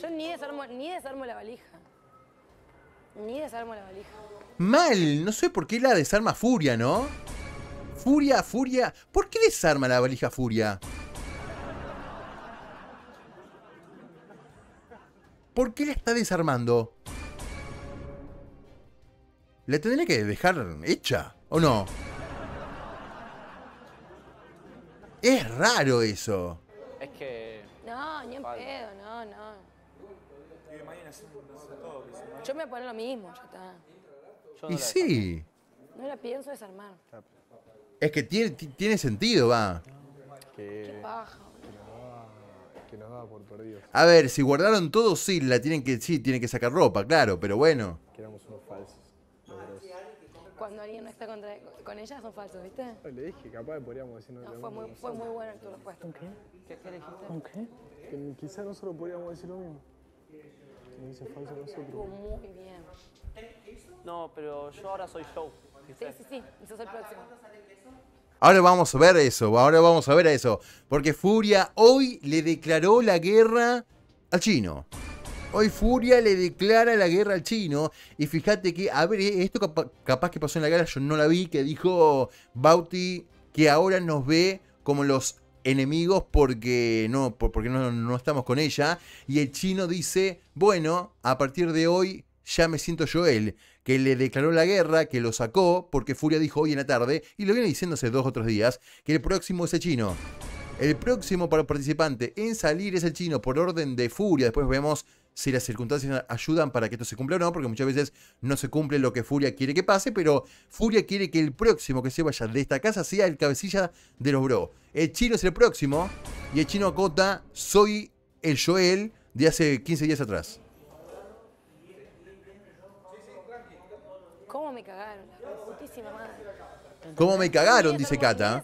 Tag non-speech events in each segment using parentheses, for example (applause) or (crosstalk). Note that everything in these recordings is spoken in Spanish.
Yo ni desarmo, ni desarmo la valija. Ni desarmo la valija. Mal, no sé por qué la desarma Furia, ¿no? Furia, Furia. ¿Por qué desarma la valija Furia? ¿Por qué la está desarmando? ¿La tendría que dejar hecha o no? Es raro eso. Es que. No, ni en pedo, yo me voy a poner lo mismo, ya está. y sí. No la pienso desarmar. Es que tiene, tiene sentido, va. Qué, Qué paja. Que nos va por perdidos. A ver, si guardaron todo, sí, la tienen que, sí, tienen que sacar ropa, claro, pero bueno. unos falsos. Cuando alguien no está contra, con ella son falsos, ¿viste? le dije, capaz podríamos decir no. fue, muy, fue muy bueno tu respuesta. qué? ¿Qué, qué dijiste? qué? quizá nosotros podríamos decir lo mismo. No, pero yo ahora soy Sí, sí, sí. Ahora vamos a ver eso, ahora vamos a ver eso. Porque Furia hoy le declaró la guerra al chino. Hoy Furia le declara la guerra al chino. Y fíjate que, a ver, eh, esto capaz, que pasó en la guerra yo no la vi, que dijo Bauti que ahora nos ve como los enemigos porque no, porque no, no estamos con ella. Y el chino dice, bueno, a partir de hoy ya me siento yo él, que le declaró la guerra, que lo sacó, porque Furia dijo hoy en la tarde, y lo viene diciendo hace dos otros días, que el próximo es el chino. El próximo participante en salir es el chino por orden de Furia. Después vemos si las circunstancias ayudan para que esto se cumpla o no, porque muchas veces no se cumple lo que Furia quiere que pase, pero Furia quiere que el próximo que se vaya de esta casa sea el cabecilla de los bro. El chino es el próximo y el chino acota, soy el Joel de hace 15 días atrás. ¿Cómo me cagaron? ¿Cómo me cagaron? Dice Cata.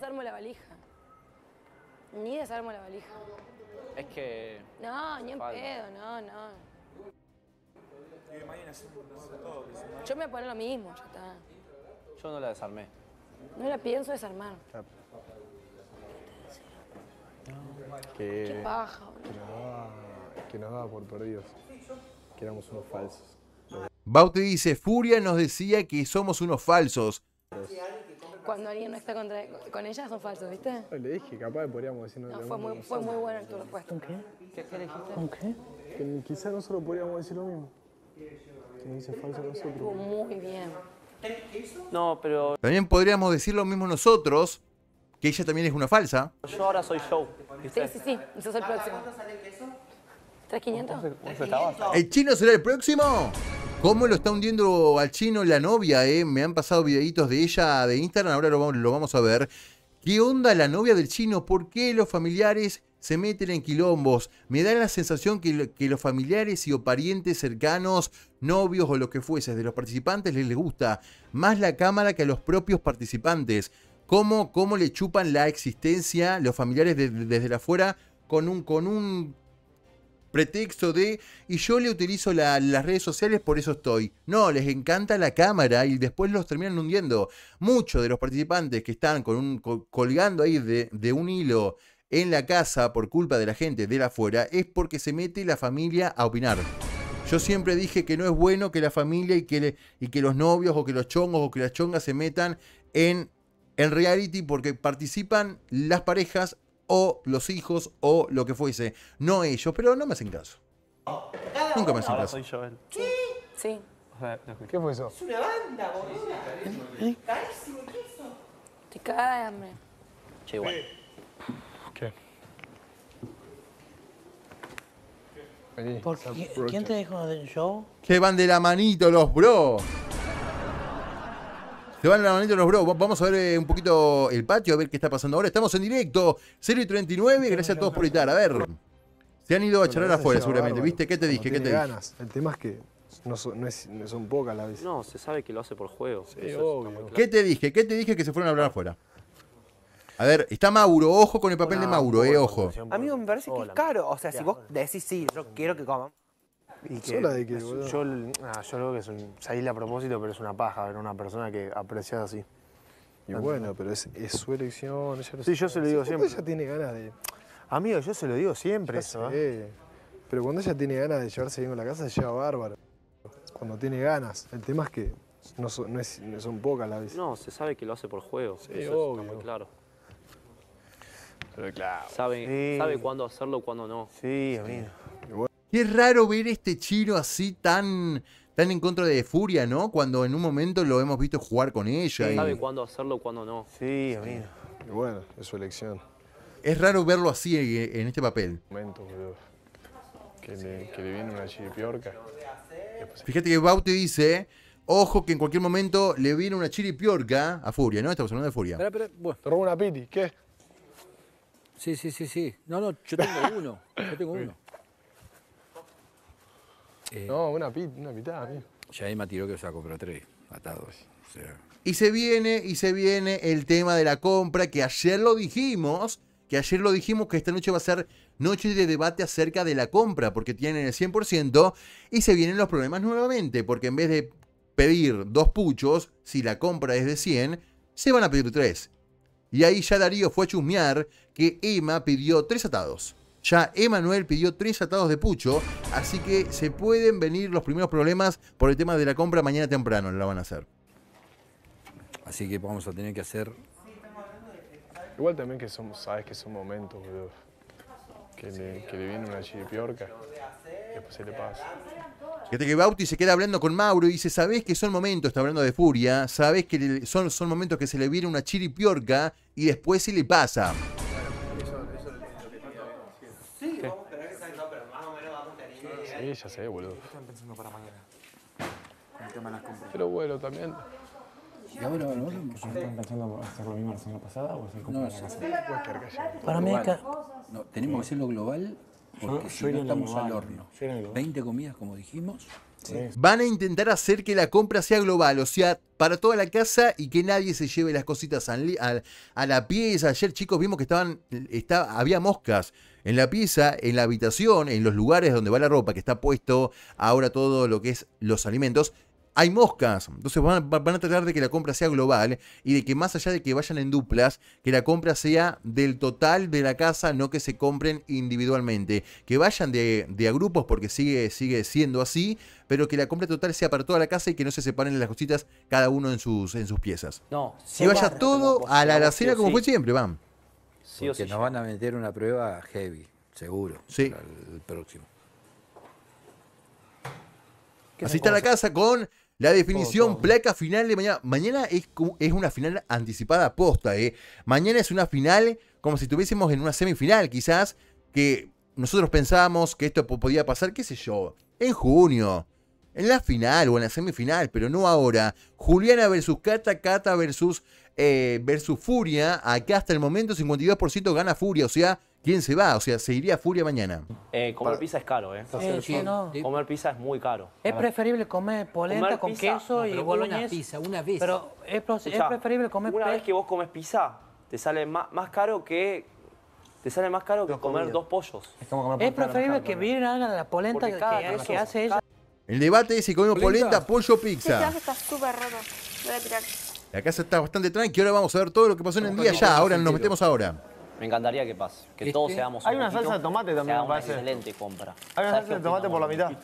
Ni desarmo la valija. Es que... No, ni en pedo, no, no. Yo me voy lo mismo, ya está. Yo no la desarmé. No la pienso desarmar. Qué paja, boludo. Que que nos daba por perdidos. Que éramos unos falsos. Bauti dice, Furia nos decía que somos unos falsos cuando alguien no está contra, con ella son falsos, ¿viste? Le dije, capaz podríamos decir... No, fue muy, fue muy bueno tu respuesta. ¿Un qué? ¿Qué, qué dijiste? qué? Que nosotros podríamos decir lo mismo. Que dice falso nosotros. Estuvo muy bien. No, pero... También podríamos decir lo mismo nosotros, que ella también es una falsa. Yo ahora soy show. Sí, sí, sí. entonces sale el próximo. ¿3.500? ¿El chino será el próximo? ¿Cómo lo está hundiendo al chino la novia? Eh? Me han pasado videitos de ella de Instagram, ahora lo vamos, a ver. ¿Qué onda la novia del chino? ¿Por qué los familiares se meten en quilombos? Me da la sensación que, los familiares y o parientes cercanos, novios o lo que fuese, de los participantes les, gusta más la cámara que a los propios participantes. ¿Cómo, cómo le chupan la existencia los familiares desde la afuera con un, con un pretexto de, y yo le utilizo las redes sociales, por eso estoy. No, les encanta la cámara y después los terminan hundiendo. Muchos de los participantes que están con colgando ahí de, un hilo en la casa por culpa de la gente de afuera es porque se mete la familia a opinar. Yo siempre dije que no es bueno que la familia y que, y que los novios o que los chongos o que las chongas se metan en, en reality porque participan las parejas o los hijos o lo que fuese, no ellos, pero no me hacen caso. Nunca me hacen caso. ¿Sí? ¿Qué fue eso? Es una banda, boluda. ¿Eh? ¿Eh? Carísimo, ¿qué es eso? Te cagas de Che, igual. ¿Qué? Vení, ¿Por qué? qué quién te dijo del show? Que van de la manito los bros. Se van la manita los bros. Vamos a ver eh, un poquito el patio, a ver qué está pasando ahora. Estamos en directo, 0 y 39. Gracias a todos por estar. A ver. Se han ido a charlar afuera, seguramente. ¿Viste? ¿Qué te dije? ¿Qué te ganas. El tema es que no son, pocas las veces. No, se sabe que lo hace por juego. ¿Qué te dije? ¿Qué te dije que se fueron a hablar afuera? A ver, está Mauro, ojo con el papel de Mauro, eh, ojo. Amigo, me parece que es caro. O sea, si vos decís sí, yo quiero que coman yo, creo que es un ah, a propósito, pero es una paja ver una persona que aprecias así. Y bueno, pero es, su elección. sí, yo se lo digo siempre. Ella tiene ganas de. Amigo, yo se lo digo siempre ¿eh? Pero cuando ella tiene ganas de llevarse bien con la casa, se lleva bárbaro. Cuando tiene ganas. El tema es que no son, pocas las veces. No, se sabe que lo hace por juego. Sí, eso muy claro. Pero claro. Sabe, sabe cuándo hacerlo, cuándo no. Sí, amigo. Qué raro ver este chino así tan, tan en contra de Furia, ¿no? Cuando en un momento lo hemos visto jugar con ella. Y... Sabe cuándo hacerlo, cuándo no. Sí, amigo. Y bueno, es su elección. Es raro verlo así eh, en este papel. Momento, Que le, que le viene una chiripiorca. Fíjate que Bauti dice, ojo que en cualquier momento le viene una chiripiorca a Furia, ¿no? Estamos hablando de Furia. Espera, espera, bueno. Te robó una piti, ¿qué? Sí, sí, sí, sí. No, no, yo tengo (laughs) uno. Yo tengo uno. Eh, no, una, pit, una pitada, Ya Emma tiró que se ha compró tres, atados. Y se viene, y se viene el tema de la compra, que ayer lo dijimos, que ayer lo dijimos que esta noche va a ser noche de debate acerca de la compra, porque tienen el 100% y se vienen los problemas nuevamente, porque en vez de pedir dos puchos, si la compra es de 100, se van a pedir tres. Y ahí ya Darío fue a chusmear que Emma pidió tres atados. Ya Emanuel pidió tres atados de pucho, así que se pueden venir los primeros problemas por el tema de la compra mañana temprano, la van a hacer. Así que vamos a tener que hacer... Igual también que somos, sabes que son momentos, Que le, viene una chiripiorca y después se le pasa. Fíjate que Bauti se queda hablando con Mauro y dice, sabes que son momentos, está hablando de furia, sabes que son, son momentos que se le viene una chiripiorca y después se le pasa. Sí, ya sé, eh, boludo. ¿Qué están pensando para mañana? El tema de las compras. Pero bueno, también. ¿Ya no, no. ¿Están pensando hacer lo mismo la semana pasada o hacer compras no, la pasada. Para mí acá... No, tenemos que hacerlo global porque estamos al horno. 20 comidas, como dijimos. Van a intentar hacer que la compra sea global, o sea, para toda la casa y que nadie se lleve las cositas a, la, pieza. Ayer, chicos, vimos que estaban, había moscas en la pieza, en la habitación, en los lugares donde va la ropa, que está puesto ahora todo lo que es los alimentos hay moscas. Entonces van, a tratar de que la compra sea global y de que más allá de que vayan en duplas, que la compra sea del total de la casa, no que se compren individualmente. Que vayan de, a grupos porque sigue, sigue siendo así, pero que la compra total sea para toda la casa y que no se separen las cositas cada uno en sus, en sus piezas. No, que vaya todo a la alacena como fue siempre, van. Sí, porque nos van a meter una prueba heavy, seguro. Sí. el, próximo. Así está la casa con la definición placa final de mañana. Mañana es, es una final anticipada posta, ¿eh? Mañana es una final como si estuviésemos en una semifinal, quizás, que nosotros pensábamos que esto podía pasar, qué sé yo, en junio, en la final o en la semifinal, pero no ahora. Juliana versus Cata, Cata versus, eh, versus Furia. Acá hasta el momento 52% gana Furia, o sea, ¿Quién se va? O sea, se iría a Furia mañana. Eh, comer pizza es caro, ¿eh? Comer pizza es muy caro. Es preferible comer polenta con queso y una pizza, una vez. Pero es, preferible comer Una vez que vos comes pizza, te sale más, caro que. Te sale más caro que comer dos pollos. Es preferible que vienen a la polenta que, hace ella. El debate es si comemos polenta, pollo o pizza. está súper La casa está bastante y Ahora vamos a ver todo lo que pasó en el día ya. Ahora nos metemos ahora. Me encantaría que pase, que todos este, seamos Hay una salsa de tomate también, me excelente compra. Hay una salsa de tomate por la mitad.